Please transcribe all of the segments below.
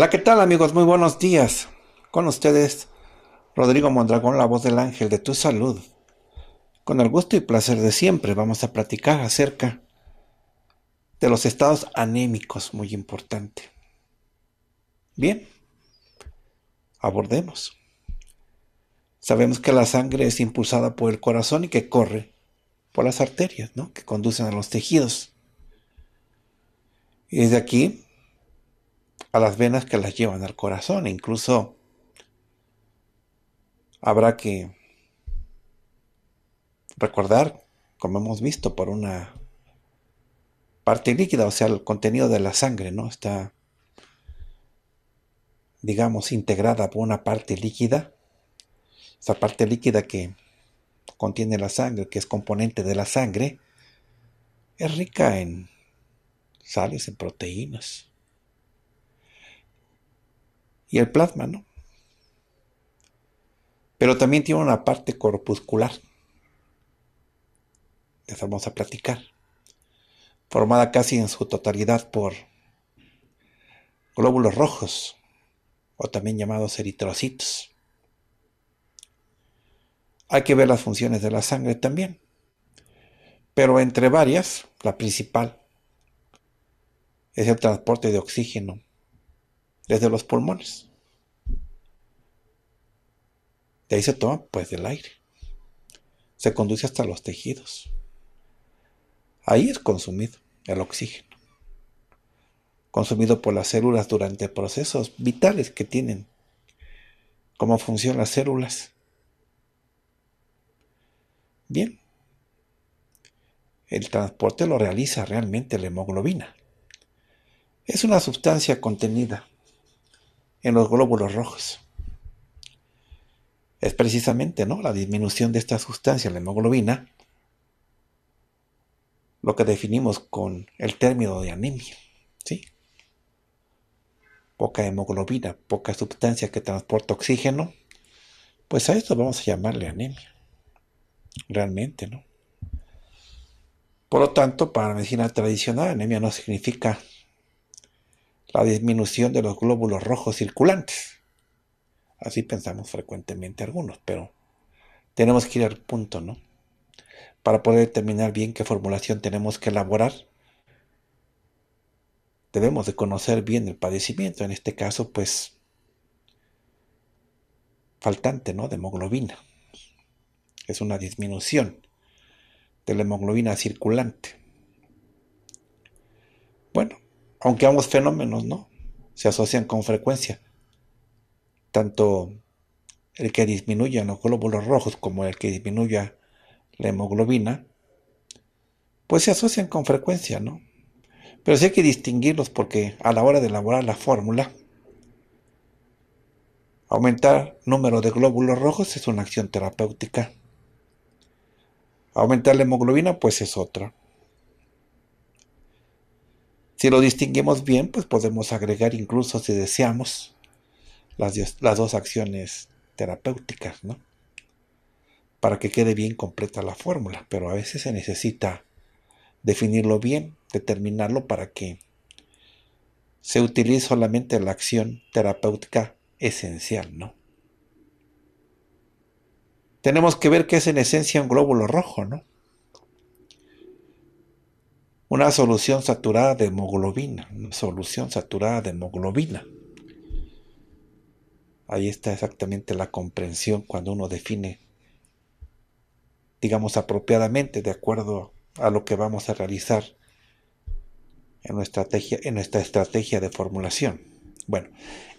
Hola, ¿qué tal amigos? Muy buenos días. Con ustedes, Rodrigo Mondragón, la voz del ángel de tu salud. Con el gusto y placer de siempre vamos a platicar acerca de los estados anémicos, muy importante. Bien, abordemos. Sabemos que la sangre es impulsada por el corazón y que corre por las arterias, ¿no? Que conducen a los tejidos. Y desde aquí a las venas que las llevan al corazón. Incluso habrá que recordar, como hemos visto, por una parte líquida, o sea, el contenido de la sangre, ¿no? Está, digamos, integrada por una parte líquida, esa parte líquida que contiene la sangre, que es componente de la sangre, es rica en sales, en proteínas y el plasma, ¿no? Pero también tiene una parte corpuscular. De vamos a platicar. Formada casi en su totalidad por glóbulos rojos, o también llamados eritrocitos. Hay que ver las funciones de la sangre también. Pero entre varias, la principal es el transporte de oxígeno desde los pulmones. De ahí se toma pues del aire. Se conduce hasta los tejidos. Ahí es consumido el oxígeno. Consumido por las células durante procesos vitales que tienen. Cómo funcionan las células. Bien. El transporte lo realiza realmente la hemoglobina. Es una sustancia contenida en los glóbulos rojos es precisamente ¿no? la disminución de esta sustancia, la hemoglobina, lo que definimos con el término de anemia. ¿sí? Poca hemoglobina, poca sustancia que transporta oxígeno, pues a esto vamos a llamarle anemia. Realmente, ¿no? Por lo tanto, para la medicina tradicional, anemia no significa la disminución de los glóbulos rojos circulantes Así pensamos frecuentemente algunos, pero tenemos que ir al punto, ¿no? Para poder determinar bien qué formulación tenemos que elaborar, debemos de conocer bien el padecimiento, en este caso, pues, faltante, ¿no? De hemoglobina. Es una disminución de la hemoglobina circulante. Bueno, aunque ambos fenómenos, ¿no? Se asocian con frecuencia tanto el que disminuya los glóbulos rojos como el que disminuya la hemoglobina, pues se asocian con frecuencia, ¿no? Pero sí hay que distinguirlos porque a la hora de elaborar la fórmula, aumentar número de glóbulos rojos es una acción terapéutica. Aumentar la hemoglobina pues es otra. Si lo distinguimos bien, pues podemos agregar incluso si deseamos las, dos acciones terapéuticas, ¿no? Para que quede bien completa la fórmula, pero a veces se necesita definirlo bien, determinarlo para que se utilice solamente la acción terapéutica esencial, ¿no? Tenemos que ver que es en esencia un glóbulo rojo, ¿no? Una solución saturada de hemoglobina, una solución saturada de hemoglobina. Ahí está exactamente la comprensión cuando uno define, digamos, apropiadamente de acuerdo a lo que vamos a realizar en nuestra estrategia, de formulación. Bueno,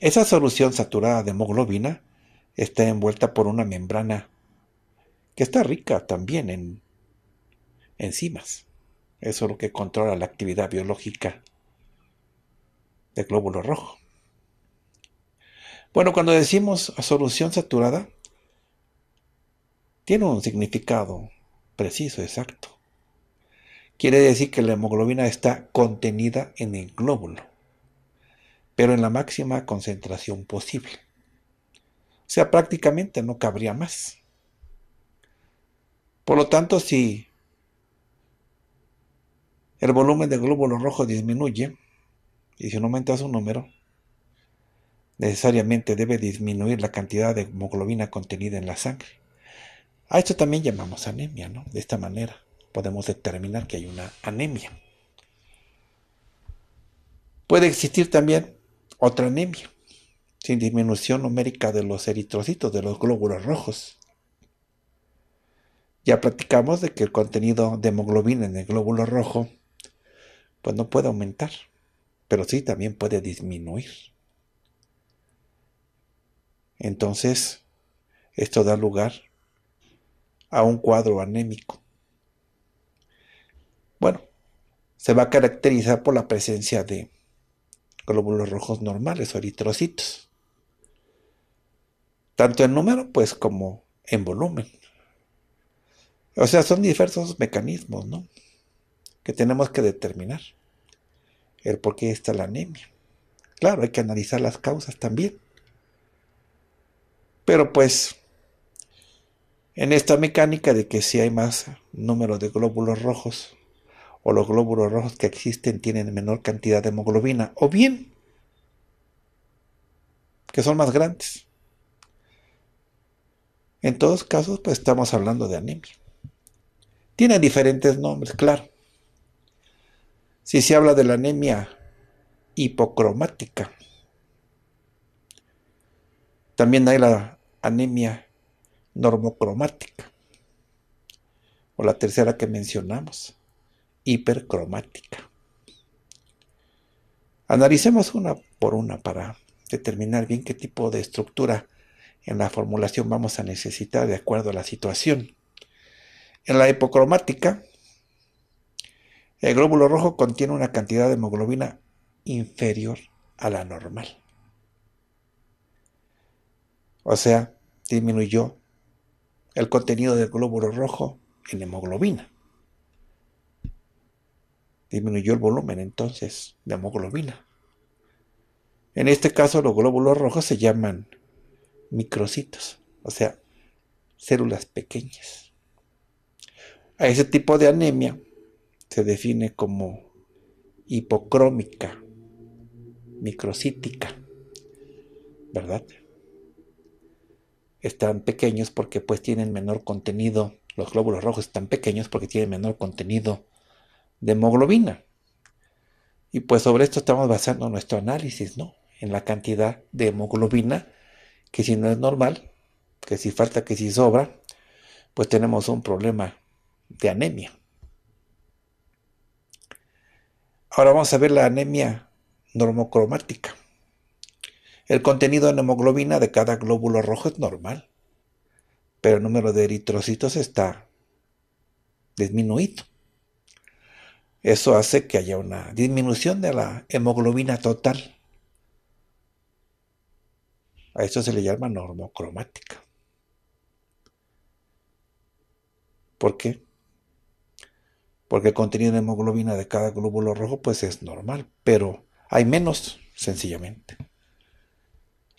esa solución saturada de hemoglobina está envuelta por una membrana que está rica también en enzimas. Eso es lo que controla la actividad biológica del glóbulo rojo. Bueno, cuando decimos solución saturada, tiene un significado preciso, exacto. Quiere decir que la hemoglobina está contenida en el glóbulo, pero en la máxima concentración posible. O sea, prácticamente no cabría más. Por lo tanto, si el volumen de glóbulo rojo disminuye, y si no aumenta su número, necesariamente debe disminuir la cantidad de hemoglobina contenida en la sangre. A esto también llamamos anemia, ¿no? De esta manera podemos determinar que hay una anemia. Puede existir también otra anemia, sin disminución numérica de los eritrocitos, de los glóbulos rojos. Ya platicamos de que el contenido de hemoglobina en el glóbulo rojo pues no puede aumentar, pero sí también puede disminuir. Entonces, esto da lugar a un cuadro anémico. Bueno, se va a caracterizar por la presencia de glóbulos rojos normales eritrocitos, tanto en número pues como en volumen. O sea, son diversos mecanismos, ¿no? Que tenemos que determinar el por qué está la anemia. Claro, hay que analizar las causas también. Pero pues, en esta mecánica de que si hay más número de glóbulos rojos, o los glóbulos rojos que existen tienen menor cantidad de hemoglobina, o bien que son más grandes. En todos casos, pues estamos hablando de anemia. Tiene diferentes nombres, claro. Si se habla de la anemia hipocromática, también hay la anemia normocromática, o la tercera que mencionamos, hipercromática. Analicemos una por una para determinar bien qué tipo de estructura en la formulación vamos a necesitar de acuerdo a la situación. En la hipocromática, el glóbulo rojo contiene una cantidad de hemoglobina inferior a la normal. O sea, disminuyó el contenido del glóbulo rojo en hemoglobina. Disminuyó el volumen entonces de hemoglobina. En este caso los glóbulos rojos se llaman microcitos, o sea, células pequeñas. A ese tipo de anemia se define como hipocrómica, microcítica, ¿verdad? están pequeños porque pues tienen menor contenido, los glóbulos rojos están pequeños porque tienen menor contenido de hemoglobina. Y pues sobre esto estamos basando nuestro análisis, ¿no? En la cantidad de hemoglobina, que si no es normal, que si falta, que si sobra, pues tenemos un problema de anemia. Ahora vamos a ver la anemia normocromática. El contenido en hemoglobina de cada glóbulo rojo es normal, pero el número de eritrocitos está disminuido. Eso hace que haya una disminución de la hemoglobina total. A esto se le llama normocromática. ¿Por qué? Porque el contenido de hemoglobina de cada glóbulo rojo pues es normal, pero hay menos, sencillamente.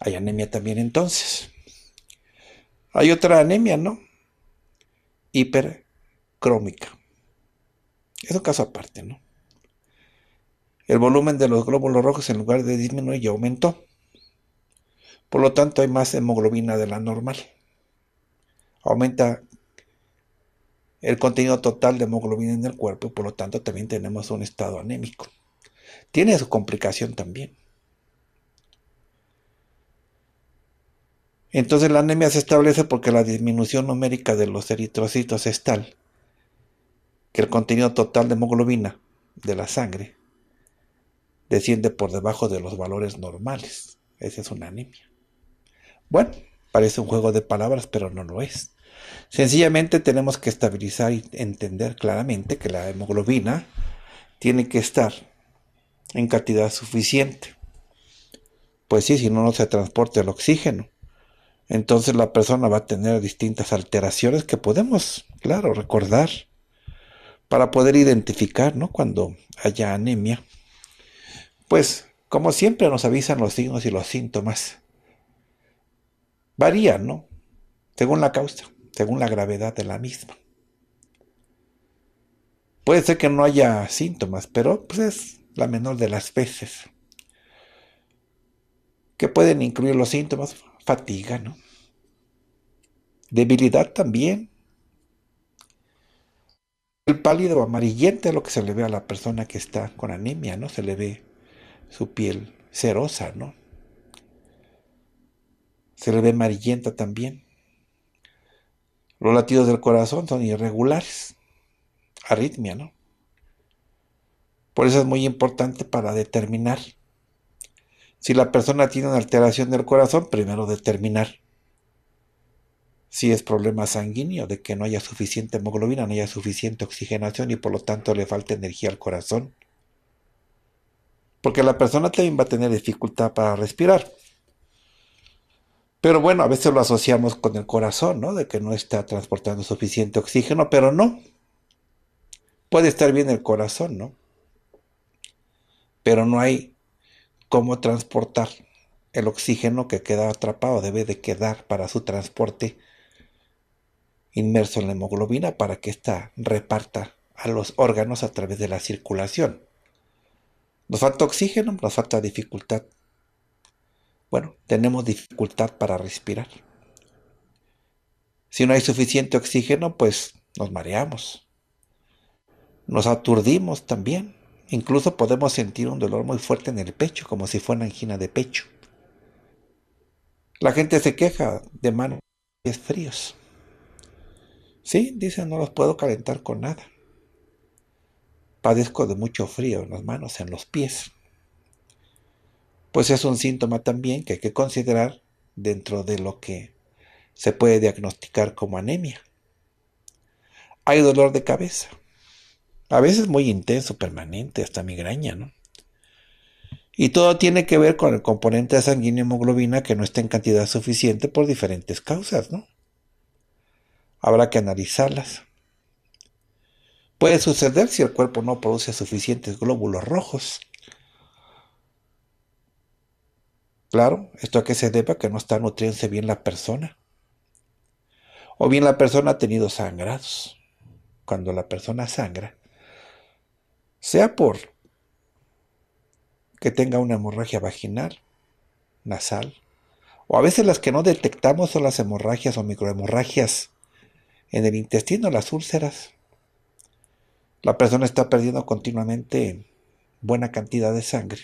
Hay anemia también entonces. Hay otra anemia, ¿no? Hipercrómica. Es un caso aparte, ¿no? El volumen de los glóbulos rojos en lugar de disminuir ya aumentó. Por lo tanto, hay más hemoglobina de la normal. Aumenta el contenido total de hemoglobina en el cuerpo y por lo tanto también tenemos un estado anémico. Tiene su complicación también. Entonces la anemia se establece porque la disminución numérica de los eritrocitos es tal que el contenido total de hemoglobina de la sangre desciende por debajo de los valores normales. Esa es una anemia. Bueno, parece un juego de palabras, pero no lo es. Sencillamente tenemos que estabilizar y entender claramente que la hemoglobina tiene que estar en cantidad suficiente. Pues sí, si no, no se transporta el oxígeno entonces la persona va a tener distintas alteraciones que podemos, claro, recordar para poder identificar, ¿no? Cuando haya anemia. Pues, como siempre, nos avisan los signos y los síntomas. Varían, ¿no? Según la causa, según la gravedad de la misma. Puede ser que no haya síntomas, pero pues es la menor de las veces. ¿Qué pueden incluir los síntomas? fatiga, ¿no? Debilidad también. El pálido amarillento es lo que se le ve a la persona que está con anemia, ¿no? Se le ve su piel cerosa, ¿no? Se le ve amarillenta también. Los latidos del corazón son irregulares, arritmia, ¿no? Por eso es muy importante para determinar si la persona tiene una alteración del corazón, primero determinar si es problema sanguíneo, de que no haya suficiente hemoglobina, no haya suficiente oxigenación y por lo tanto le falta energía al corazón. Porque la persona también va a tener dificultad para respirar. Pero bueno, a veces lo asociamos con el corazón, ¿no? De que no está transportando suficiente oxígeno, pero no. Puede estar bien el corazón, ¿no? Pero no hay cómo transportar el oxígeno que queda atrapado, debe de quedar para su transporte inmerso en la hemoglobina para que ésta reparta a los órganos a través de la circulación. Nos falta oxígeno, nos falta dificultad. Bueno, tenemos dificultad para respirar. Si no hay suficiente oxígeno, pues nos mareamos. Nos aturdimos también. Incluso podemos sentir un dolor muy fuerte en el pecho, como si fuera una angina de pecho. La gente se queja de manos y fríos. Sí, dicen, no los puedo calentar con nada. Padezco de mucho frío en las manos, en los pies. Pues es un síntoma también que hay que considerar dentro de lo que se puede diagnosticar como anemia. Hay dolor de cabeza. A veces muy intenso, permanente, hasta migraña, ¿no? Y todo tiene que ver con el componente sanguíneo hemoglobina que no está en cantidad suficiente por diferentes causas, ¿no? Habrá que analizarlas. Puede suceder si el cuerpo no produce suficientes glóbulos rojos. Claro, esto a que se deba que no está nutriéndose bien la persona. O bien la persona ha tenido sangrados. Cuando la persona sangra, sea por que tenga una hemorragia vaginal, nasal, o a veces las que no detectamos son las hemorragias o microhemorragias en el intestino, las úlceras. La persona está perdiendo continuamente buena cantidad de sangre.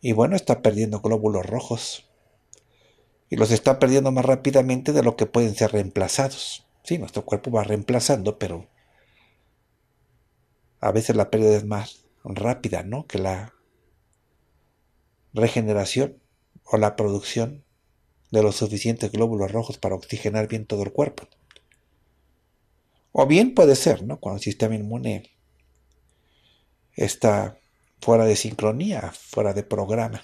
Y bueno, está perdiendo glóbulos rojos. Y los está perdiendo más rápidamente de lo que pueden ser reemplazados. Sí, nuestro cuerpo va reemplazando, pero a veces la pérdida es más rápida, ¿no? Que la regeneración o la producción de los suficientes glóbulos rojos para oxigenar bien todo el cuerpo. O bien puede ser, ¿no? Cuando el sistema inmune está fuera de sincronía, fuera de programa,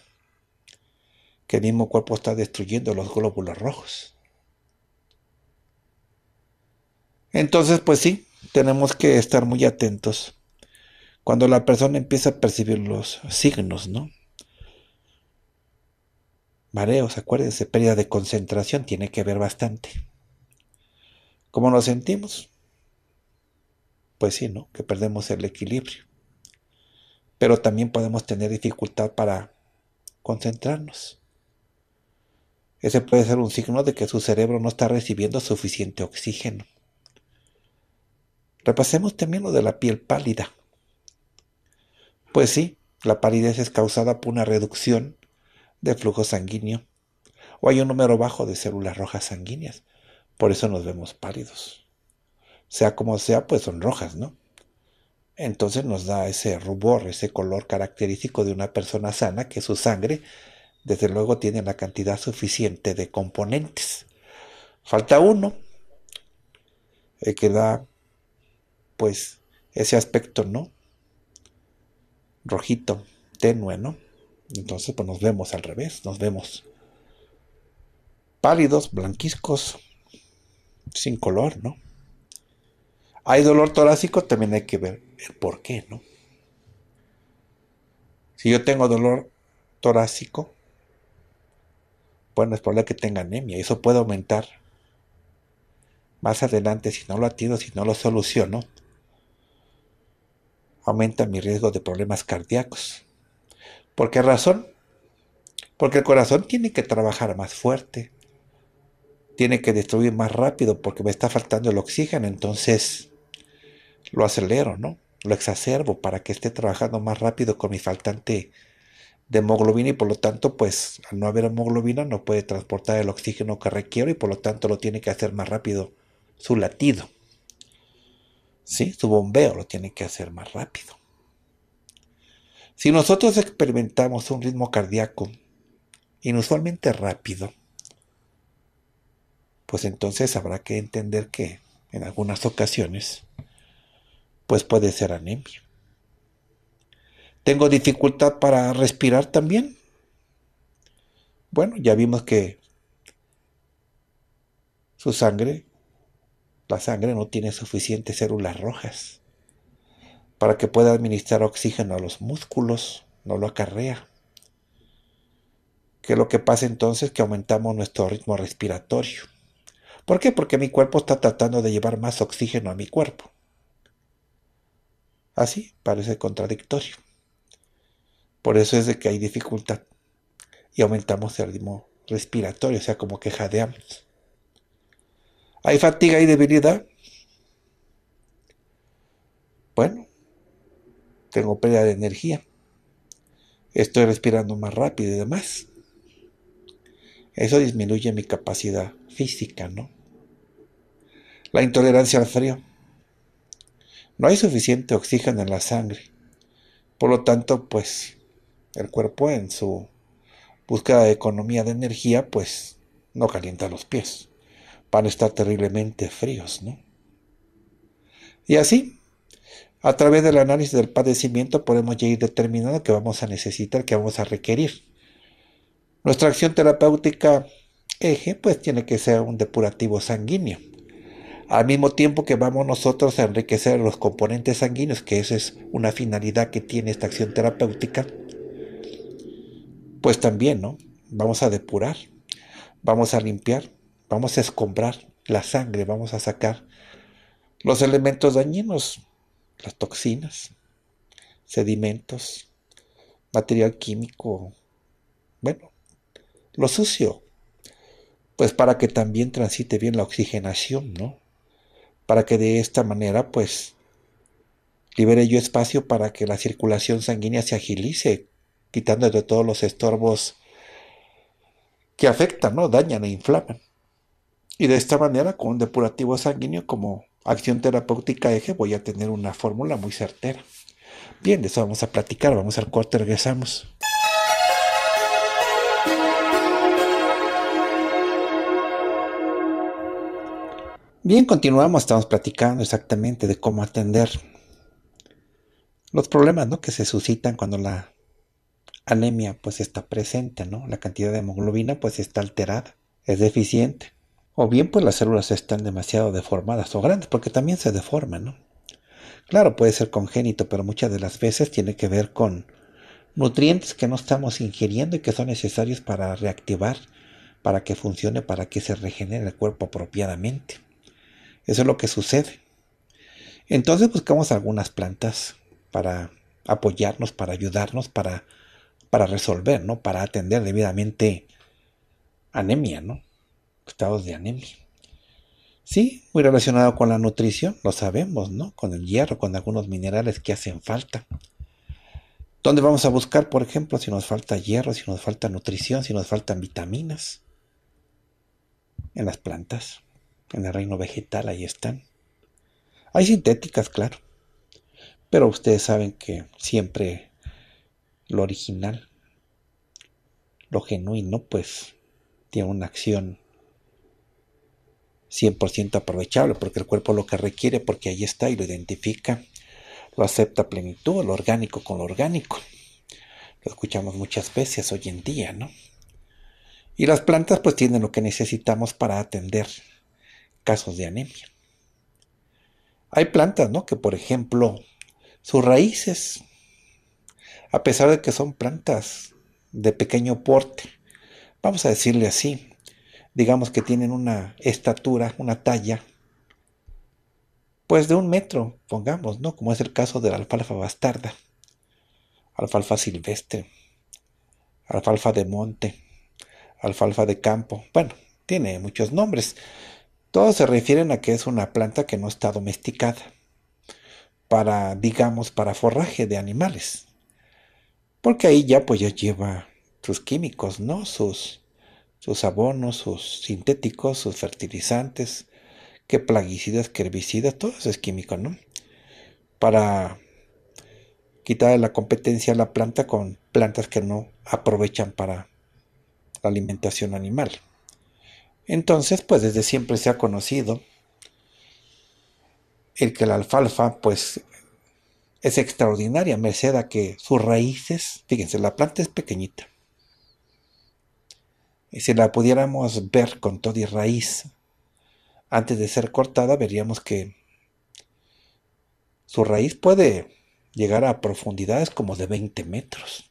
que el mismo cuerpo está destruyendo los glóbulos rojos. Entonces, pues sí, tenemos que estar muy atentos cuando la persona empieza a percibir los signos, ¿no? Mareos, acuérdense, pérdida de concentración tiene que ver bastante. ¿Cómo nos sentimos? Pues sí, ¿no? Que perdemos el equilibrio. Pero también podemos tener dificultad para concentrarnos. Ese puede ser un signo de que su cerebro no está recibiendo suficiente oxígeno. Repasemos también lo de la piel pálida. Pues sí, la palidez es causada por una reducción del flujo sanguíneo o hay un número bajo de células rojas sanguíneas. Por eso nos vemos pálidos. Sea como sea, pues son rojas, ¿no? Entonces nos da ese rubor, ese color característico de una persona sana, que su sangre, desde luego, tiene la cantidad suficiente de componentes. Falta uno, eh, que da, pues, ese aspecto, ¿no? rojito, tenue, ¿no? Entonces, pues nos vemos al revés, nos vemos pálidos, blanquiscos, sin color, ¿no? Hay dolor torácico, también hay que ver el por qué, ¿no? Si yo tengo dolor torácico, bueno, es probable que tenga anemia, eso puede aumentar más adelante si no lo atiendo, si no lo soluciono, aumenta mi riesgo de problemas cardíacos. ¿Por qué razón? Porque el corazón tiene que trabajar más fuerte, tiene que destruir más rápido porque me está faltando el oxígeno, entonces lo acelero, ¿no? Lo exacerbo para que esté trabajando más rápido con mi faltante de hemoglobina y por lo tanto, pues al no haber hemoglobina no puede transportar el oxígeno que requiero y por lo tanto lo tiene que hacer más rápido su latido. ¿sí? Su bombeo lo tiene que hacer más rápido. Si nosotros experimentamos un ritmo cardíaco inusualmente rápido, pues entonces habrá que entender que en algunas ocasiones, pues puede ser anemia. ¿Tengo dificultad para respirar también? Bueno, ya vimos que su sangre la sangre no tiene suficientes células rojas para que pueda administrar oxígeno a los músculos, no lo acarrea. ¿Qué es lo que pasa entonces? Que aumentamos nuestro ritmo respiratorio. ¿Por qué? Porque mi cuerpo está tratando de llevar más oxígeno a mi cuerpo. Así parece contradictorio. Por eso es de que hay dificultad y aumentamos el ritmo respiratorio, o sea, como que jadeamos. Hay fatiga, y debilidad. Bueno, tengo pérdida de energía. Estoy respirando más rápido y demás. Eso disminuye mi capacidad física, ¿no? La intolerancia al frío. No hay suficiente oxígeno en la sangre. Por lo tanto, pues el cuerpo en su búsqueda de economía de energía, pues no calienta los pies van a estar terriblemente fríos, ¿no? Y así, a través del análisis del padecimiento podemos ya ir determinando que vamos a necesitar, que vamos a requerir. Nuestra acción terapéutica eje pues tiene que ser un depurativo sanguíneo. Al mismo tiempo que vamos nosotros a enriquecer los componentes sanguíneos, que esa es una finalidad que tiene esta acción terapéutica, pues también, ¿no? Vamos a depurar, vamos a limpiar, Vamos a escombrar la sangre, vamos a sacar los elementos dañinos, las toxinas, sedimentos, material químico, bueno, lo sucio, pues para que también transite bien la oxigenación, ¿no? Para que de esta manera, pues, libere yo espacio para que la circulación sanguínea se agilice, quitando de todos los estorbos que afectan, ¿no? Dañan e inflaman. Y de esta manera, con un depurativo sanguíneo como acción terapéutica eje, voy a tener una fórmula muy certera. Bien, de eso vamos a platicar, vamos al corte, regresamos. Bien, continuamos, estamos platicando exactamente de cómo atender los problemas ¿no? que se suscitan cuando la anemia pues está presente, ¿no? La cantidad de hemoglobina pues está alterada, es deficiente. O bien pues las células están demasiado deformadas o grandes, porque también se deforman, ¿no? Claro, puede ser congénito, pero muchas de las veces tiene que ver con nutrientes que no estamos ingiriendo y que son necesarios para reactivar, para que funcione, para que se regenere el cuerpo apropiadamente. Eso es lo que sucede. Entonces buscamos algunas plantas para apoyarnos, para ayudarnos, para, para resolver, ¿no? Para atender debidamente anemia, ¿no? estados de anemia. Sí, muy relacionado con la nutrición, lo sabemos, ¿no? Con el hierro, con algunos minerales que hacen falta. ¿Dónde vamos a buscar, por ejemplo, si nos falta hierro, si nos falta nutrición, si nos faltan vitaminas? En las plantas, en el reino vegetal, ahí están. Hay sintéticas, claro. Pero ustedes saben que siempre lo original, lo genuino, pues tiene una acción 100% aprovechable, porque el cuerpo lo que requiere, porque ahí está y lo identifica, lo acepta a plenitud, lo orgánico con lo orgánico. Lo escuchamos muchas veces hoy en día, ¿no? Y las plantas pues tienen lo que necesitamos para atender casos de anemia. Hay plantas, ¿no? Que por ejemplo, sus raíces, a pesar de que son plantas de pequeño porte, vamos a decirle así, digamos que tienen una estatura, una talla, pues de un metro, pongamos, ¿no? Como es el caso de la alfalfa bastarda, alfalfa silvestre, alfalfa de monte, alfalfa de campo, bueno, tiene muchos nombres. Todos se refieren a que es una planta que no está domesticada para, digamos, para forraje de animales. Porque ahí ya pues ya lleva sus químicos, ¿no? Sus sus abonos, sus sintéticos, sus fertilizantes, que plaguicidas, que herbicidas, todo eso es químico, ¿no? Para quitarle la competencia a la planta con plantas que no aprovechan para la alimentación animal. Entonces, pues desde siempre se ha conocido el que la alfalfa, pues, es extraordinaria, merced a que sus raíces, fíjense, la planta es pequeñita, si la pudiéramos ver con toda y raíz, antes de ser cortada, veríamos que su raíz puede llegar a profundidades como de 20 metros.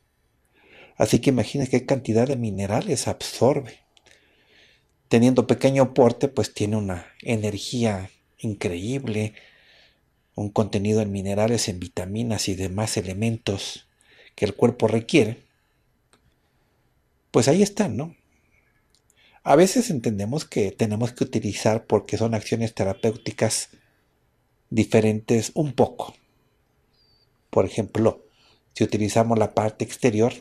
Así que imagina qué cantidad de minerales absorbe. Teniendo pequeño porte, pues tiene una energía increíble, un contenido en minerales, en vitaminas y demás elementos que el cuerpo requiere, pues ahí está, ¿no? A veces entendemos que tenemos que utilizar porque son acciones terapéuticas diferentes un poco. Por ejemplo, si utilizamos la parte exterior,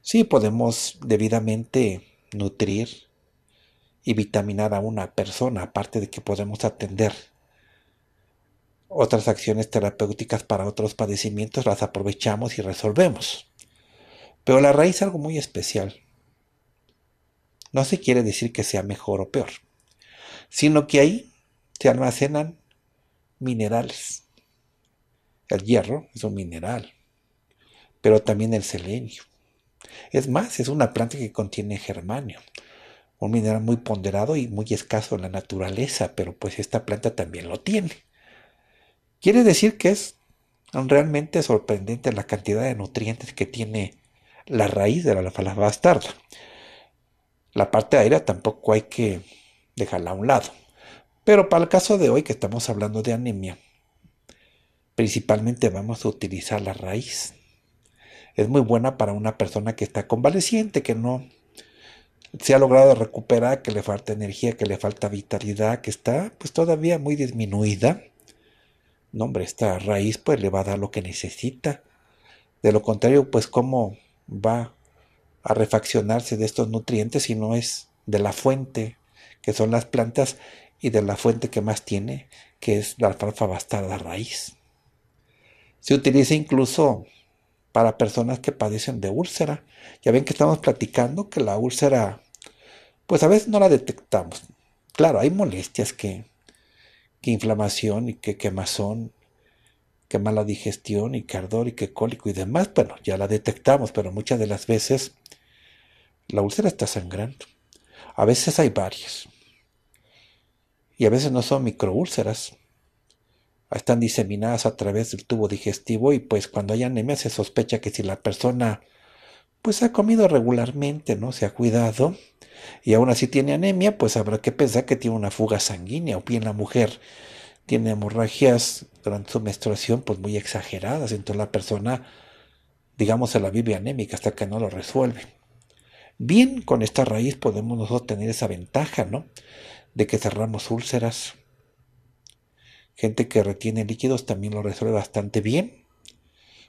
sí podemos debidamente nutrir y vitaminar a una persona, aparte de que podemos atender otras acciones terapéuticas para otros padecimientos, las aprovechamos y resolvemos. Pero la raíz es algo muy especial no se quiere decir que sea mejor o peor, sino que ahí se almacenan minerales. El hierro es un mineral, pero también el selenio. Es más, es una planta que contiene germanio, un mineral muy ponderado y muy escaso en la naturaleza, pero pues esta planta también lo tiene. Quiere decir que es realmente sorprendente la cantidad de nutrientes que tiene la raíz de la alfalfa bastarda. La parte de aire tampoco hay que dejarla a un lado. Pero para el caso de hoy que estamos hablando de anemia, principalmente vamos a utilizar la raíz. Es muy buena para una persona que está convaleciente, que no se ha logrado recuperar, que le falta energía, que le falta vitalidad, que está pues todavía muy disminuida. No, hombre, esta raíz pues le va a dar lo que necesita. De lo contrario, pues cómo va a refaccionarse de estos nutrientes, no es de la fuente, que son las plantas, y de la fuente que más tiene, que es la alfalfa bastarda raíz. Se utiliza incluso para personas que padecen de úlcera. Ya ven que estamos platicando que la úlcera, pues a veces no la detectamos. Claro, hay molestias que, que inflamación y que quemazón mala digestión y que ardor y que cólico y demás. Bueno, ya la detectamos, pero muchas de las veces la úlcera está sangrando. A veces hay varias. Y a veces no son microúlceras. Están diseminadas a través del tubo digestivo y pues cuando hay anemia se sospecha que si la persona pues ha comido regularmente, ¿no? Se ha cuidado y aún así tiene anemia, pues habrá que pensar que tiene una fuga sanguínea o bien la mujer tiene hemorragias durante su menstruación pues muy exageradas, entonces la persona, digamos, se la vive anémica hasta que no lo resuelve. Bien, con esta raíz podemos nosotros tener esa ventaja, ¿no? De que cerramos úlceras. Gente que retiene líquidos también lo resuelve bastante bien,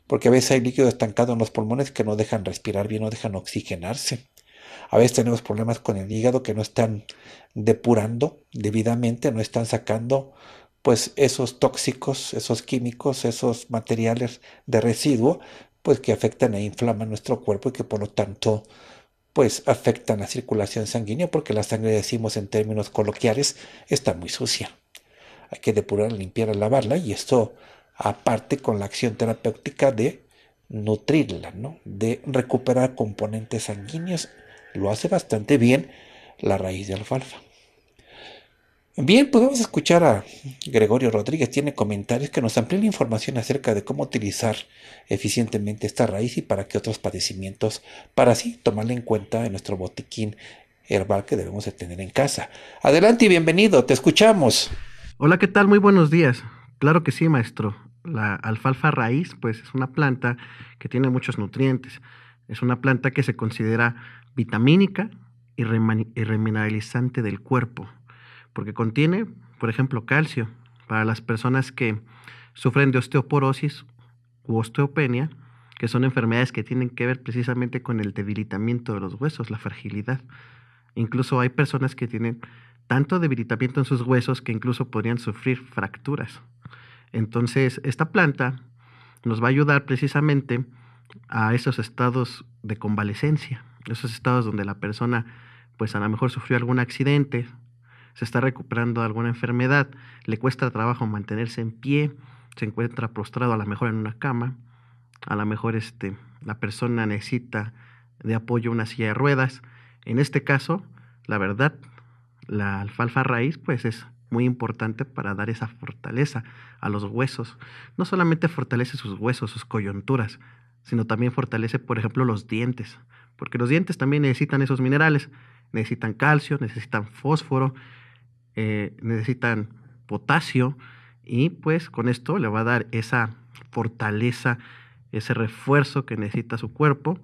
porque a veces hay líquido estancado en los pulmones que no dejan respirar bien, no dejan oxigenarse. A veces tenemos problemas con el hígado que no están depurando debidamente, no están sacando pues esos tóxicos, esos químicos, esos materiales de residuo, pues que afectan e inflaman nuestro cuerpo y que por lo tanto pues afectan la circulación sanguínea porque la sangre, decimos en términos coloquiales, está muy sucia. Hay que depurar, limpiar, lavarla y esto aparte con la acción terapéutica de nutrirla, ¿no? de recuperar componentes sanguíneos. Lo hace bastante bien la raíz de alfalfa. Bien, pues vamos a escuchar a Gregorio Rodríguez. Tiene comentarios que nos amplían información acerca de cómo utilizar eficientemente esta raíz y para qué otros padecimientos, para así tomarla en cuenta en nuestro botiquín herbal que debemos de tener en casa. Adelante y bienvenido, te escuchamos. Hola, ¿qué tal? Muy buenos días. Claro que sí, maestro. La alfalfa raíz, pues es una planta que tiene muchos nutrientes. Es una planta que se considera vitamínica y remineralizante del cuerpo porque contiene, por ejemplo, calcio. Para las personas que sufren de osteoporosis u osteopenia, que son enfermedades que tienen que ver precisamente con el debilitamiento de los huesos, la fragilidad. Incluso hay personas que tienen tanto debilitamiento en sus huesos que incluso podrían sufrir fracturas. Entonces, esta planta nos va a ayudar precisamente a esos estados de convalecencia, esos estados donde la persona, pues a lo mejor sufrió algún accidente, se está recuperando de alguna enfermedad, le cuesta trabajo mantenerse en pie, se encuentra prostrado a lo mejor en una cama, a lo mejor este, la persona necesita de apoyo una silla de ruedas. En este caso, la verdad, la alfalfa raíz pues es muy importante para dar esa fortaleza a los huesos. No solamente fortalece sus huesos, sus coyunturas, sino también fortalece, por ejemplo, los dientes, porque los dientes también necesitan esos minerales, necesitan calcio, necesitan fósforo, eh, necesitan potasio y pues con esto le va a dar esa fortaleza, ese refuerzo que necesita su cuerpo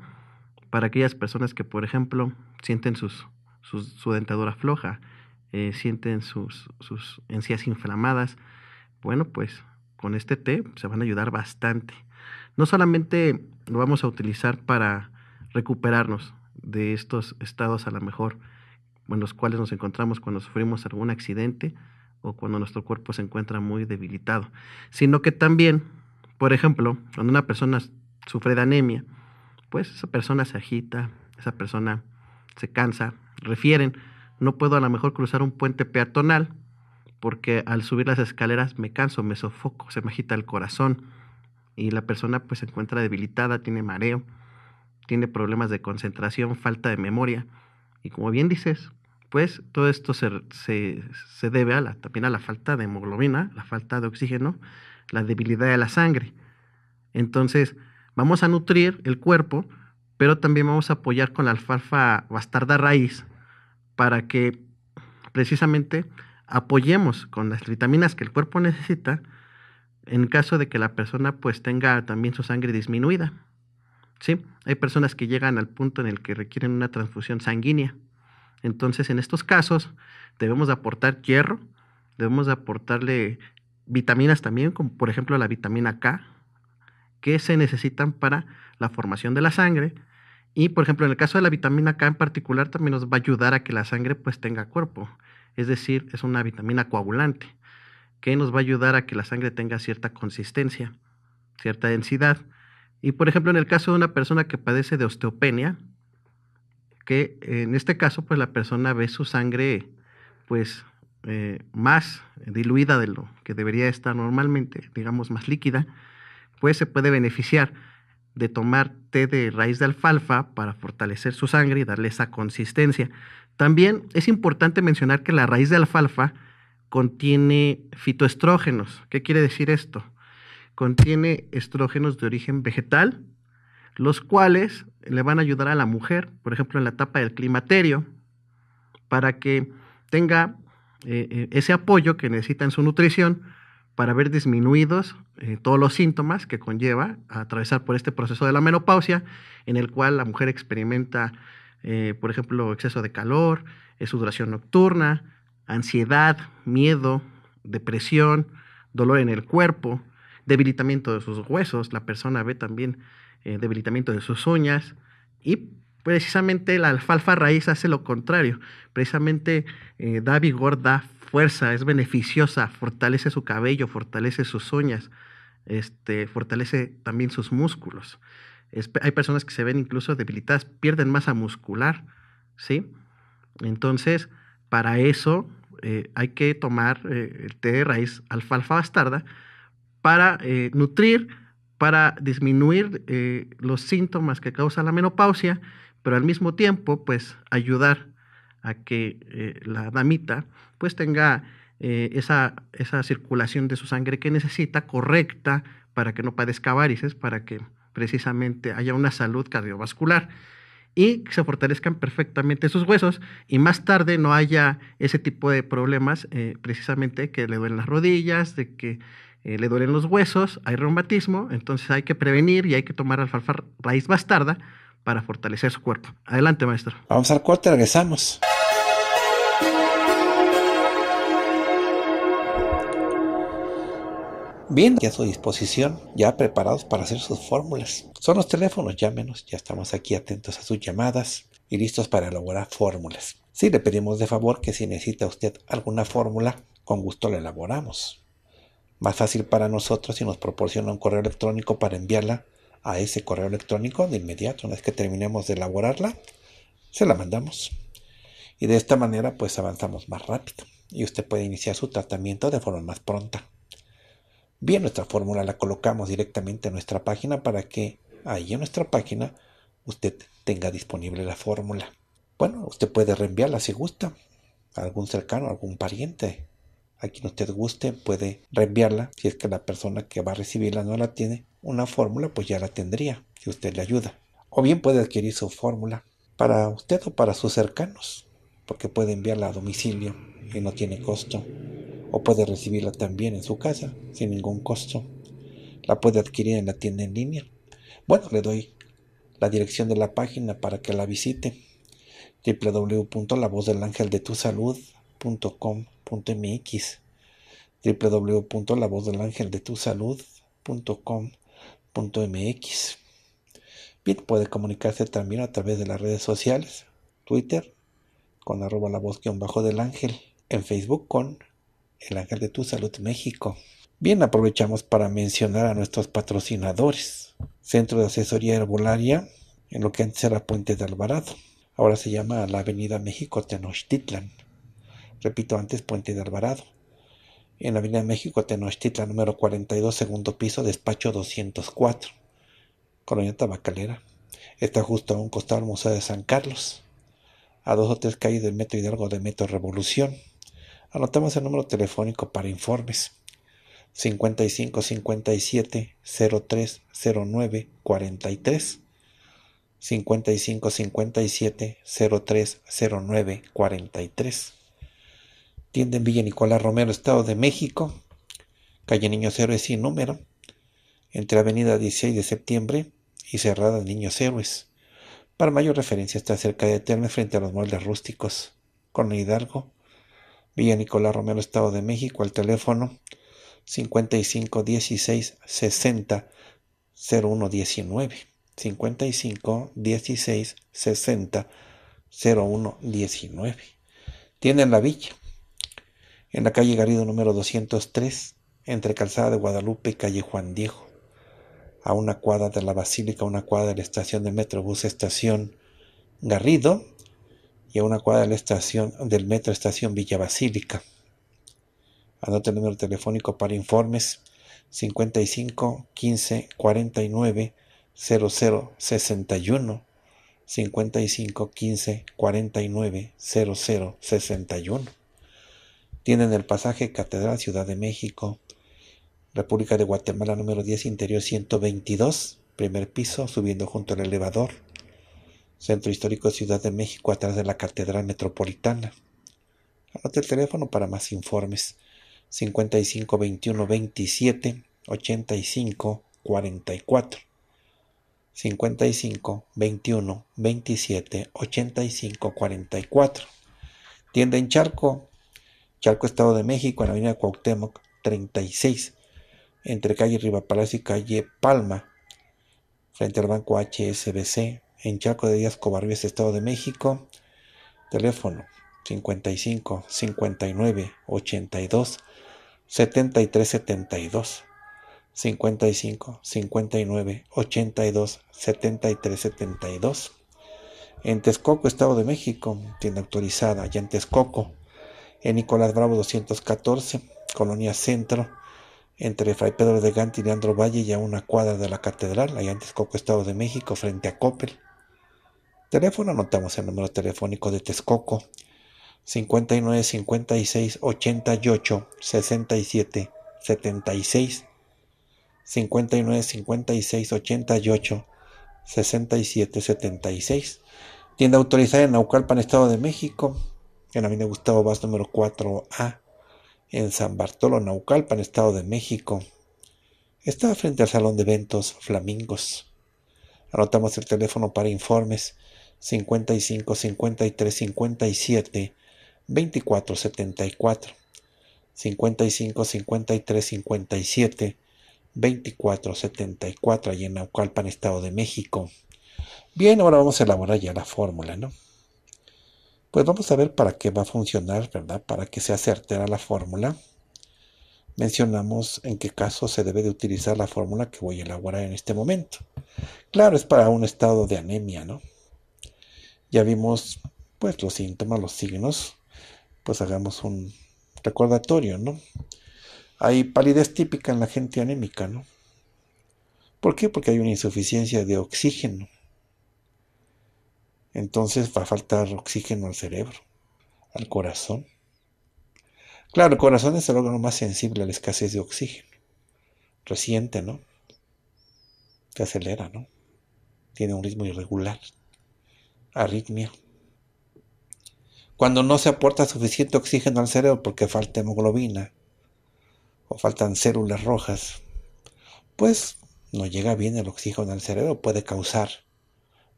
para aquellas personas que, por ejemplo, sienten sus, su dentadura floja, eh, sienten sus, sus encías inflamadas. Bueno, pues con este té se van a ayudar bastante. No solamente lo vamos a utilizar para recuperarnos de estos estados a lo mejor en los cuales nos encontramos cuando sufrimos algún accidente o cuando nuestro cuerpo se encuentra muy debilitado, sino que también, por ejemplo, cuando una persona sufre de anemia, pues esa persona se agita, esa persona se cansa, refieren, no puedo a lo mejor cruzar un puente peatonal porque al subir las escaleras me canso, me sofoco, se me agita el corazón y la persona pues se encuentra debilitada, tiene mareo, tiene problemas de concentración, falta de memoria y como bien dices, pues todo esto se, debe a la, también a la falta de hemoglobina, la falta de oxígeno, la debilidad de la sangre. Entonces, vamos a nutrir el cuerpo, pero también vamos a apoyar con la alfalfa bastarda raíz para que precisamente apoyemos con las vitaminas que el cuerpo necesita en caso de que la persona pues tenga también su sangre disminuida. ¿Sí? Hay personas que llegan al punto en el que requieren una transfusión sanguínea. Entonces, en estos casos, debemos aportar hierro, debemos aportarle vitaminas también, como por ejemplo la vitamina K, que se necesitan para la formación de la sangre. Y por ejemplo, en el caso de la vitamina K en particular, también nos va a ayudar a que la sangre pues tenga cuerpo. Es decir, es una vitamina coagulante que nos va a ayudar a que la sangre tenga cierta consistencia, cierta densidad. Y por ejemplo, en el caso de una persona que padece de osteopenia, que en este caso pues la persona ve su sangre pues eh, más diluida de lo que debería estar normalmente, digamos más líquida, pues se puede beneficiar de tomar té de raíz de alfalfa para fortalecer su sangre y darle esa consistencia. También es importante mencionar que la raíz de alfalfa contiene fitoestrógenos. ¿Qué quiere decir esto? Contiene estrógenos de origen vegetal, los cuales le van a ayudar a la mujer, por ejemplo, en la etapa del climaterio, para que tenga eh, eh, ese apoyo que necesita en su nutrición para ver disminuidos eh, todos los síntomas que conlleva atravesar por este proceso de la menopausia, en el cual la mujer experimenta, por ejemplo, exceso de calor, sudoración nocturna, ansiedad, miedo, depresión, dolor en el cuerpo, debilitamiento de sus huesos. La persona ve también eh, debilitamiento de sus uñas y precisamente la alfalfa raíz hace lo contrario, precisamente eh, da vigor, da fuerza, es beneficiosa, fortalece su cabello, fortalece sus uñas, este, fortalece también sus músculos. hay personas que se ven incluso debilitadas, pierden masa muscular, ¿sí? Entonces, para eso eh, hay que tomar el té de raíz alfalfa bastarda para nutrir para disminuir eh, los síntomas que causa la menopausia, pero al mismo tiempo, pues, ayudar a que eh, la damita, pues, tenga eh, esa, esa circulación de su sangre que necesita correcta para que no padezca varices, para que precisamente haya una salud cardiovascular y que se fortalezcan perfectamente sus huesos y más tarde no haya ese tipo de problemas precisamente que le duelen las rodillas, de que eh, le duelen los huesos, hay reumatismo, entonces hay que prevenir y hay que tomar alfalfa raíz bastarda para fortalecer su cuerpo. Adelante, maestro. Vamos al corte, regresamos. Bien, ya a su disposición, ya preparados para hacer sus fórmulas. Son los teléfonos, llámenos, ya estamos aquí atentos a sus llamadas y listos para elaborar fórmulas. Sí, le pedimos de favor que si necesita usted alguna fórmula, con gusto la elaboramos más fácil para nosotros si nos proporciona un correo electrónico para enviarla a ese correo electrónico de inmediato. Una vez que terminemos de elaborarla, se la mandamos. Y de esta manera pues avanzamos más rápido y usted puede iniciar su tratamiento de forma más pronta. Bien, nuestra fórmula la colocamos directamente en nuestra página para que ahí en nuestra página usted tenga disponible la fórmula. Bueno, usted puede reenviarla si gusta a algún cercano, algún pariente, a quien usted guste puede reenviarla. Si es que la persona que va a recibirla no la tiene, una fórmula pues ya la tendría si usted le ayuda. O bien puede adquirir su fórmula para usted o para sus cercanos, porque puede enviarla a domicilio y no tiene costo. O puede recibirla también en su casa sin ningún costo. La puede adquirir en la tienda en línea. Bueno, le doy la dirección de la página para que la visite salud www.lavozdelangeldetusalud.com.mx www.lavozdelangeldetusalud.com.mx Bien, puede comunicarse también a través de las redes sociales, Twitter con arroba la voz guión bajo del ángel, en Facebook con el ángel de tu salud México. Bien, aprovechamos para mencionar a nuestros patrocinadores. Centro de Asesoría Herbolaria, en lo que antes era Puente de Alvarado. Ahora se llama la Avenida México Tenochtitlan repito antes, Puente de Alvarado. En la Avenida México, Tenochtitlan, número 42, segundo piso, despacho 204, Colonia Tabacalera. Está justo a un costado del Museo de San Carlos, a dos o tres calles del Metro Hidalgo de Metro Revolución. Anotamos el número telefónico para informes. 55 57 03 09 43 55 57 03 09 43 Tienden Villa Nicolás Romero, Estado de México, calle Niños Héroes sin número, entre Avenida 16 de Septiembre y Cerrada Niños Héroes. Para mayor referencia está cerca de Eterna frente a los moldes rústicos, con Hidalgo, Villa Nicolás Romero, Estado de México, al teléfono 55 16 60 01 19. 55 16 60 01 19. Tienen la villa en la calle Garrido número 203, entre Calzada de Guadalupe y calle Juan Diego, a una cuadra de la Basílica, a una cuadra de la estación de Metrobús Estación Garrido y a una cuadra de la estación del Metro Estación Villa Basílica. Anote el número telefónico para informes 55 15 49 00 61 55 15 49 00 61 tienen el pasaje Catedral Ciudad de México, República de Guatemala número 10, interior 122, primer piso, subiendo junto al elevador, Centro Histórico Ciudad de México, atrás de la Catedral Metropolitana. Anote el teléfono para más informes. 55 21 27 85 44. 55 21 27 85 44. Tienda en Charco, Chalco, Estado de México, en la avenida Cuauhtémoc 36, entre calle Rivapalacio y calle Palma, frente al banco HSBC, en Chalco de Díaz Covarrubias, Estado de México. Teléfono 55 59 82 73 72. 55 59 82 73 72. En Texcoco, Estado de México, tienda actualizada allá en Texcoco, en Nicolás Bravo 214, Colonia Centro, entre Fray Pedro de Gante y Leandro Valle y a una cuadra de la Catedral, allá en Texcoco, Estado de México, frente a Coppel. Teléfono, anotamos el número telefónico de Texcoco, 59 56 88 67 76 59 56 88 67 76 tienda autorizada en Naucalpan, Estado de México en la avenida Gustavo Vaz número 4A, en San Bartolo, Naucalpan, Estado de México. Estaba frente al Salón de Eventos Flamingos. Anotamos el teléfono para informes 55 53 57 24 74. 55 53 57 24 74 allí en Naucalpan, Estado de México. Bien, ahora vamos a elaborar ya la fórmula, ¿no? Pues vamos a ver para qué va a funcionar, ¿verdad? Para que sea certera la fórmula. Mencionamos en qué caso se debe de utilizar la fórmula que voy a elaborar en este momento. Claro, es para un estado de anemia, ¿no? Ya vimos, pues, los síntomas, los signos. Pues hagamos un recordatorio, ¿no? Hay palidez típica en la gente anémica, ¿no? ¿Por qué? Porque hay una insuficiencia de oxígeno entonces va a faltar oxígeno al cerebro, al corazón. Claro, el corazón es el órgano más sensible a la escasez de oxígeno. Reciente, ¿no? Se acelera, ¿no? Tiene un ritmo irregular, arritmia. Cuando no se aporta suficiente oxígeno al cerebro porque falta hemoglobina o faltan células rojas, pues no llega bien el oxígeno al cerebro, puede causar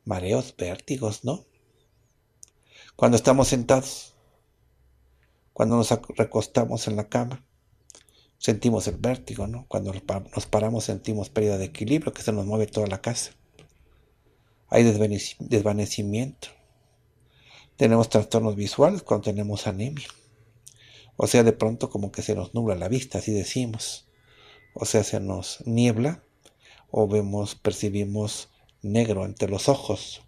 mareos, vértigos, ¿no? Cuando estamos sentados, cuando nos recostamos en la cama, sentimos el vértigo, ¿no? Cuando nos paramos sentimos pérdida de equilibrio, que se nos mueve toda la casa. Hay desvanecimiento. Tenemos trastornos visuales cuando tenemos anemia. O sea, de pronto como que se nos nubla la vista, así decimos. O sea, se nos niebla o vemos, percibimos negro ante los ojos.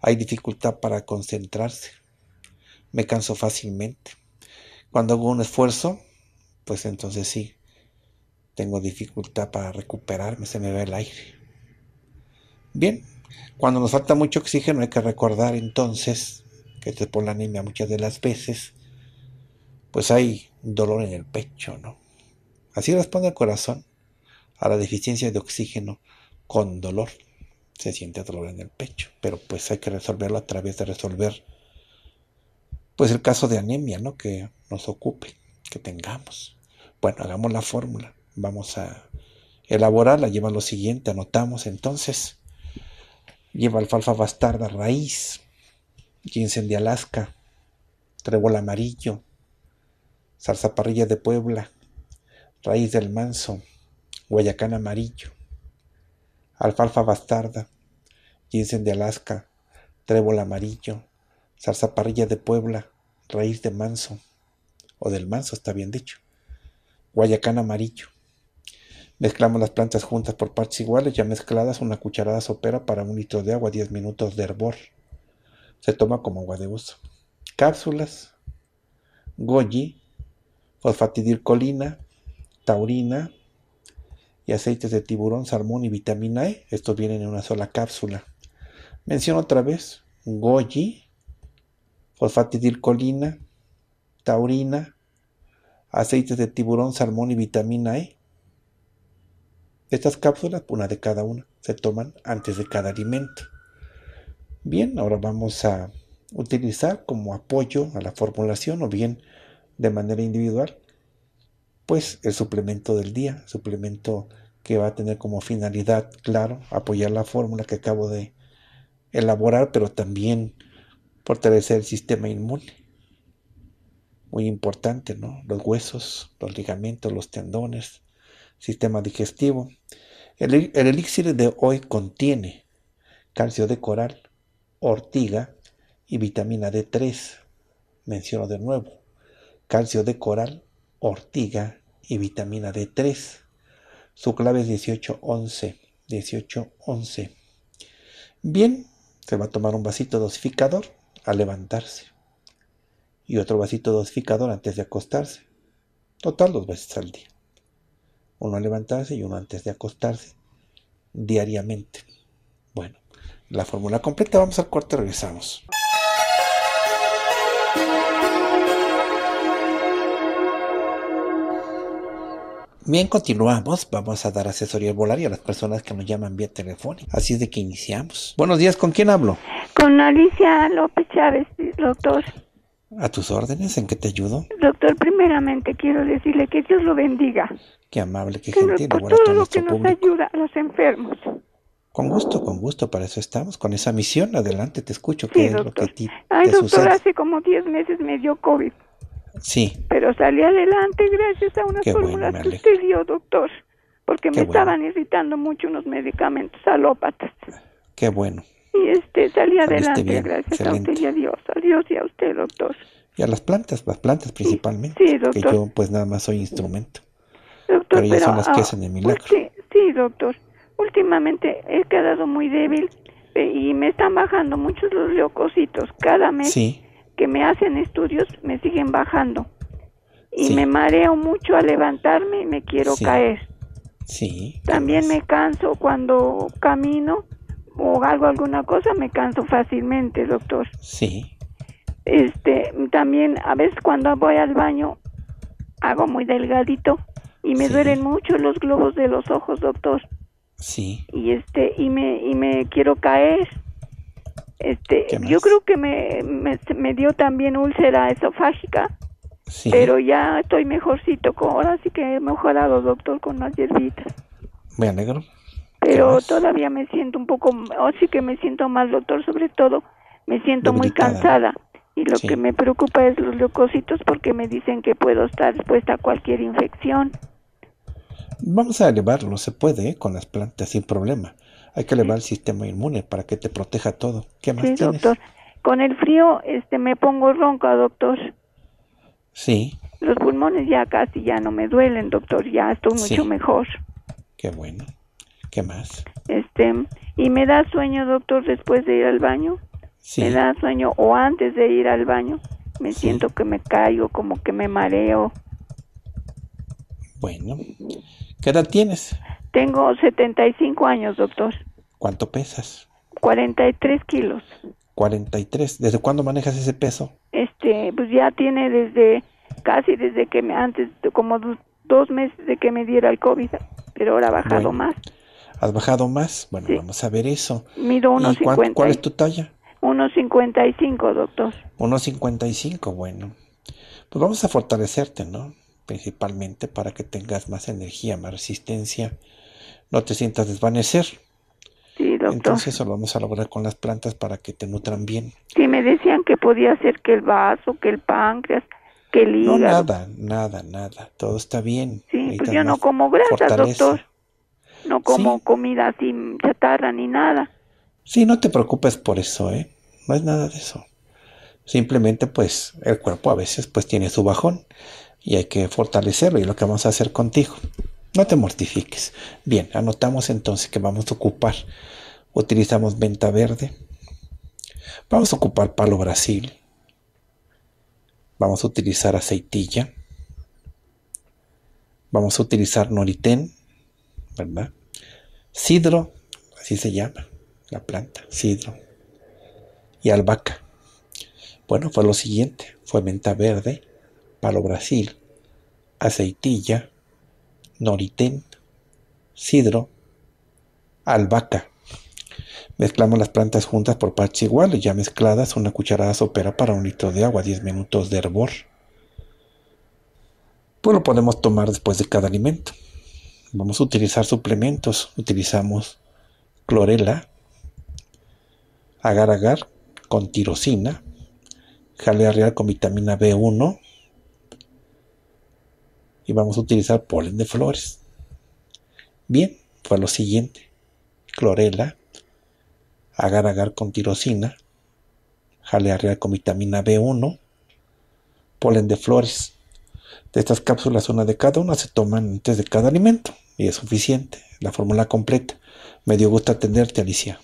Hay dificultad para concentrarse. Me canso fácilmente. Cuando hago un esfuerzo, pues entonces sí, tengo dificultad para recuperarme, se me ve el aire. Bien, cuando nos falta mucho oxígeno hay que recordar entonces, que esto es por la anemia muchas de las veces, pues hay dolor en el pecho, ¿no? Así responde el corazón a la deficiencia de oxígeno con dolor se siente dolor en el pecho, pero pues hay que resolverlo a través de resolver pues el caso de anemia, ¿no? Que nos ocupe, que tengamos. Bueno, hagamos la fórmula, vamos a elaborarla, lleva lo siguiente, anotamos entonces, lleva alfalfa bastarda, raíz, ginseng de Alaska, trébol amarillo, salsa parrilla de Puebla, raíz del manso, guayacán amarillo, alfalfa bastarda, ginseng de Alaska, trébol amarillo, zarzaparrilla de Puebla, raíz de manso, o del manso está bien dicho, guayacán amarillo. Mezclamos las plantas juntas por partes iguales, ya mezcladas, una cucharada sopera para un litro de agua, 10 minutos de hervor. Se toma como agua de uso. Cápsulas, goji, fosfatidilcolina, taurina, y aceites de tiburón, salmón y vitamina E. Estos vienen en una sola cápsula. Menciono otra vez goji, fosfatidilcolina, taurina, aceites de tiburón, salmón y vitamina E. Estas cápsulas, una de cada una, se toman antes de cada alimento. Bien, ahora vamos a utilizar como apoyo a la formulación o bien de manera individual pues el suplemento del día, suplemento que va a tener como finalidad, claro, apoyar la fórmula que acabo de elaborar, pero también fortalecer el sistema inmune. Muy importante, ¿no? Los huesos, los ligamentos, los tendones, sistema digestivo. El, e-, elixir de hoy contiene calcio de coral, ortiga y vitamina D3. Menciono de nuevo, calcio de coral, ortiga y vitamina D3. Su clave es 1811. 1811. Bien, se va a tomar un vasito dosificador a levantarse y otro vasito dosificador antes de acostarse. Total dos veces al día. Uno a levantarse y uno antes de acostarse diariamente. Bueno, la fórmula completa, vamos al y regresamos. Bien, continuamos. Vamos a dar asesoría y a las personas que nos llaman vía telefónica. Así es de que iniciamos. Buenos días, ¿con quién hablo? Con Alicia López Chávez, doctor. A tus órdenes, ¿en qué te ayudo? Doctor, primeramente quiero decirle que Dios lo bendiga. Qué amable, qué gentil. Por todo lo que nos ayuda a los enfermos. Con gusto, con gusto, para eso estamos, con esa misión. Adelante, te escucho. ¿Qué lo que Ay, doctor, hace como 10 meses me dio COVID. Sí. Pero salí adelante gracias a unas fórmulas que usted dio, doctor, porque me estaban irritando mucho unos medicamentos alópatas. Qué bueno. Y este, salí adelante gracias a usted y a Dios. A Dios y a usted, doctor. Y a las plantas, las plantas principalmente. Sí, doctor. Que yo pues nada más soy instrumento. Doctor, pero ellas son las que ah, hacen el milagro. sí, doctor. Últimamente he quedado muy débil eh, y me están bajando muchos los leucocitos cada mes. Sí que me hacen estudios me siguen bajando y me mareo mucho al levantarme y me quiero caer. Sí. También me canso cuando camino o hago alguna cosa, me canso fácilmente, doctor. Sí. Este, también a veces cuando voy al baño hago muy delgadito y me duelen mucho los globos de los ojos, doctor. Sí. Y este y me y me quiero caer. Este, yo creo que me, me, dio también úlcera esofágica, pero ya estoy mejorcito. Con, ahora sí que he mejorado, doctor, con las hierbitas. Me alegro. Pero todavía me siento un poco, o oh, sí que me siento mal, doctor, sobre todo me siento muy cansada. Y lo que me preocupa es los leucocitos porque me dicen que puedo estar expuesta a cualquier infección. Vamos a elevarlo, se puede, ¿eh? con las plantas sin problema hay que elevar el sistema inmune para que te proteja todo. ¿Qué más sí, doctor. Con el frío este me pongo ronca, doctor. Sí. Los pulmones ya casi ya no me duelen, doctor, ya estoy mucho mejor. Qué bueno. ¿Qué más? Este, y me da sueño, doctor, después de ir al baño. Sí. Me da sueño o antes de ir al baño. Me siento que me caigo, como que me mareo. Bueno, ¿qué edad tienes? Tengo 75 años, doctor. ¿Cuánto pesas? 43 kilos. 43. ¿Desde cuándo manejas ese peso? Este, pues ya tiene desde casi desde que me antes como dos, meses de que me diera el COVID, pero ahora ha bajado más. ¿Has bajado más? Bueno, vamos a ver eso. Mido 1.50. Cuál, ¿Cuál es tu talla? 1.55, doctor. 1.55, bueno. Pues vamos a fortalecerte, ¿no? Principalmente para que tengas más energía, más resistencia no te sientas desvanecer. Sí, Entonces eso lo vamos a lograr con las plantas para que te nutran bien. Sí, me decían que podía ser que el vaso, que el páncreas, que el hígado. No, nada, nada, nada. Todo está bien. Sí, pues yo no como grasas, doctor. No como comida sin chatarra ni nada. Sí, no te preocupes por eso, ¿eh? No es nada de eso. Simplemente pues el cuerpo a veces pues tiene su bajón y hay que fortalecerlo y lo que vamos a hacer contigo. No te mortifiques. Bien, anotamos entonces que vamos a ocupar. Utilizamos venta verde. Vamos a ocupar palo brasil. Vamos a utilizar aceitilla. Vamos a utilizar noritén, ¿verdad? Sidro, así se llama la planta, sidro. Y albahaca. Bueno, fue lo siguiente. Fue menta verde, palo brasil, aceitilla, noritén, sidro, albahaca. Mezclamos las plantas juntas por partes iguales, ya mezcladas, una cucharada sopera para un litro de agua, 10 minutos de hervor. Pues lo podemos tomar después de cada alimento. Vamos a utilizar suplementos. Utilizamos clorela, agar-agar con tirosina, jalea real con vitamina B1, y vamos a utilizar polen de flores. Bien, fue pues lo siguiente. Clorela, agar-agar con tirosina, jalea real con vitamina B1, polen de flores. De estas cápsulas, una de cada una se toman antes de cada alimento y es suficiente. La fórmula completa. Me dio gusto atenderte, Alicia.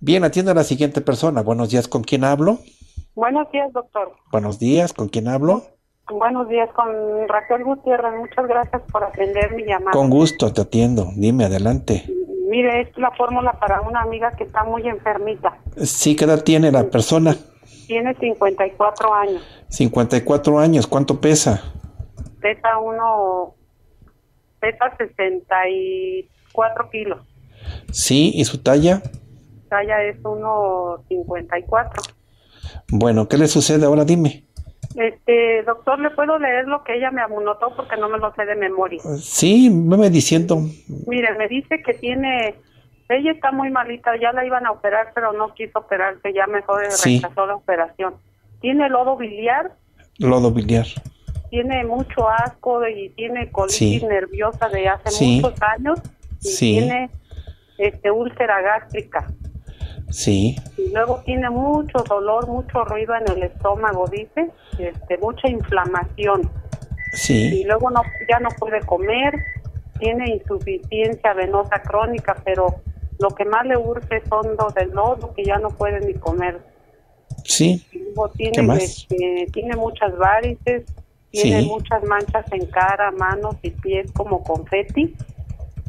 Bien, atiende a la siguiente persona. Buenos días, ¿con quién hablo? Buenos días, doctor. Buenos días, ¿con quién hablo? Buenos días, con Raquel Gutiérrez. Muchas gracias por atender mi llamada. Con gusto te atiendo. Dime, adelante. Mire, es la fórmula para una amiga que está muy enfermita. Sí, ¿qué edad tiene la persona? Tiene 54 años. 54 años, ¿cuánto pesa? Pesa uno, pesa 64 kilos. Sí, ¿y su talla? Talla es 1,54. Bueno, ¿qué le sucede ahora? Dime. Este, doctor, ¿le puedo leer lo que ella me abonotó porque no me lo sé de memoria? Eh, sí, me diciendo. Mire, me dice que tiene, ella está muy malita, ya la iban a operar, pero no quiso operarse, ya mejor rechazó la operación. ¿Tiene lodo biliar? Lodo biliar. Tiene mucho asco y tiene colitis nerviosa de hace muchos años. Y tiene este, úlcera gástrica. Sí. Y luego tiene mucho dolor, mucho ruido en el estómago, dice, este, mucha inflamación. Sí. Y luego no, ya no puede comer, tiene insuficiencia venosa crónica, pero lo que más le urge son los del lodo, que ya no puede ni comer. Sí. luego tiene, este, tiene muchas varices, tiene muchas manchas en cara, manos y pies como confeti.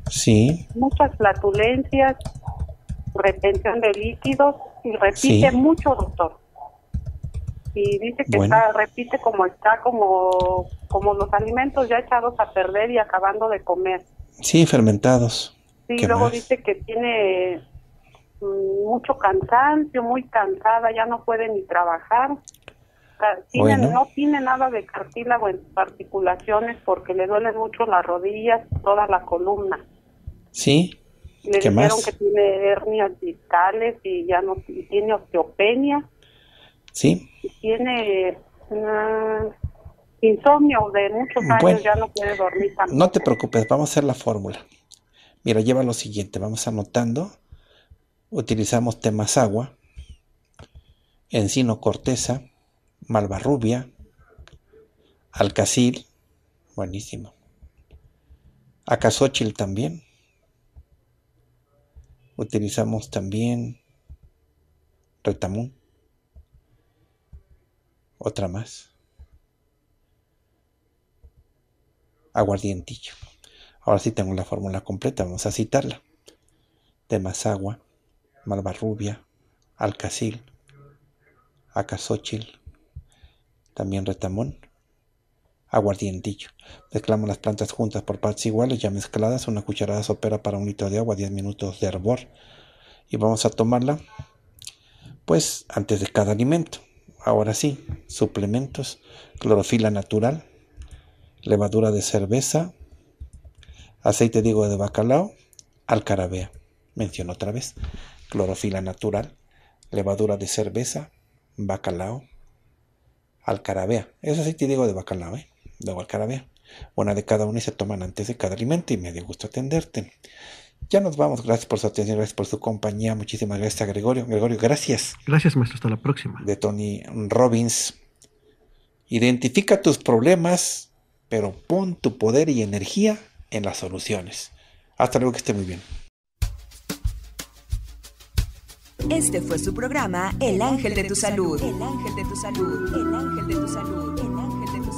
Sí. Muchas flatulencias, retención de líquidos y repite mucho, doctor. Y dice que está, repite como está, como, como los alimentos ya echados a perder y acabando de comer. Sí, fermentados. Sí, luego dice que tiene mm, mucho cansancio, muy cansada, ya no puede ni trabajar. No tiene nada de cartílago en articulaciones porque le duelen mucho las rodillas, toda la columna. Sí. Le dijeron que tiene hernias discales y ya no y tiene osteopenia. Sí. Y tiene insomnio de muchos años, ya no puede dormir No te preocupes, vamos a hacer la fórmula. Mira, lleva lo siguiente, vamos anotando. Utilizamos temas agua, encino corteza, malvarrubia, alcacil, buenísimo. acasochil también. Utilizamos también retamón. Otra más. Aguardientillo. Ahora sí tengo la fórmula completa, vamos a citarla. De agua malvarrubia, alcacil, acasóchil, también retamón, aguardientillo. Mezclamos las plantas juntas por partes iguales ya mezcladas, una cucharada sopera para un litro de agua, 10 minutos de hervor. Y vamos a tomarla, pues, antes de cada alimento. Ahora sí, suplementos, clorofila natural, levadura de cerveza, aceite de de bacalao, alcarabea. Menciono otra vez, clorofila natural, levadura de cerveza, bacalao, alcarabea. es aceite digo de bacalao, ¿eh? de Una de cada una y se toman antes de cada alimento y me dio gusto atenderte. Ya nos vamos, gracias por su atención, gracias por su compañía, muchísimas gracias a Gregorio. Gregorio, gracias. Gracias, maestro, hasta la próxima. De Tony Robbins. Identifica tus problemas, pero pon tu poder y energía en las soluciones. Hasta luego, que esté muy bien. Este fue su programa El Ángel de tu Salud. El Ángel de tu Salud. El Ángel de tu Salud. El ángel de tu salud.